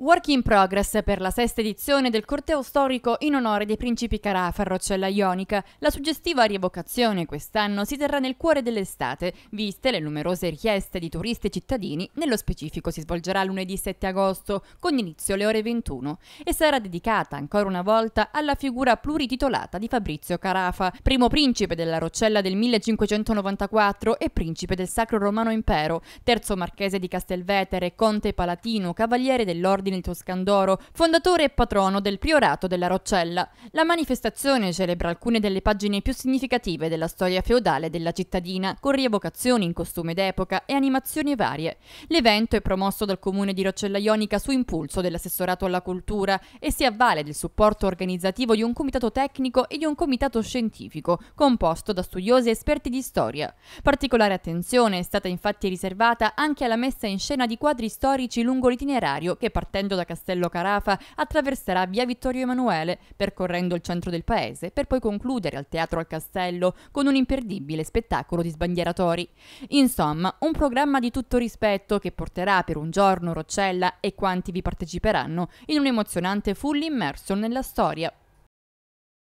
Work in progress per la sesta edizione del corteo storico in onore dei principi Carafa a Roccella Ionica. La suggestiva rievocazione quest'anno si terrà nel cuore dell'estate, viste le numerose richieste di turisti e cittadini. Nello specifico si svolgerà lunedì 7 agosto, con inizio alle ore 21, e sarà dedicata ancora una volta alla figura plurititolata di Fabrizio Carafa, primo principe della Roccella del 1594 e principe del Sacro Romano Impero, terzo marchese di Castelvetere, conte palatino, cavaliere dell'ordine Benedetto toscandoro, fondatore e patrono del Priorato della Roccella. La manifestazione celebra alcune delle pagine più significative della storia feudale della cittadina, con rievocazioni in costume d'epoca e animazioni varie. L'evento è promosso dal comune di Roccella Ionica su impulso dell'assessorato alla cultura e si avvale del supporto organizzativo di un comitato tecnico e di un comitato scientifico, composto da studiosi e esperti di storia. Particolare attenzione è stata infatti riservata anche alla messa in scena di quadri storici lungo l'itinerario che partecipa partendo da Castello Carafa, attraverserà via Vittorio Emanuele, percorrendo il centro del paese, per poi concludere al Teatro al Castello con un imperdibile spettacolo di sbandieratori. Insomma, un programma di tutto rispetto che porterà per un giorno Roccella e quanti vi parteciperanno in un emozionante full immersion nella storia.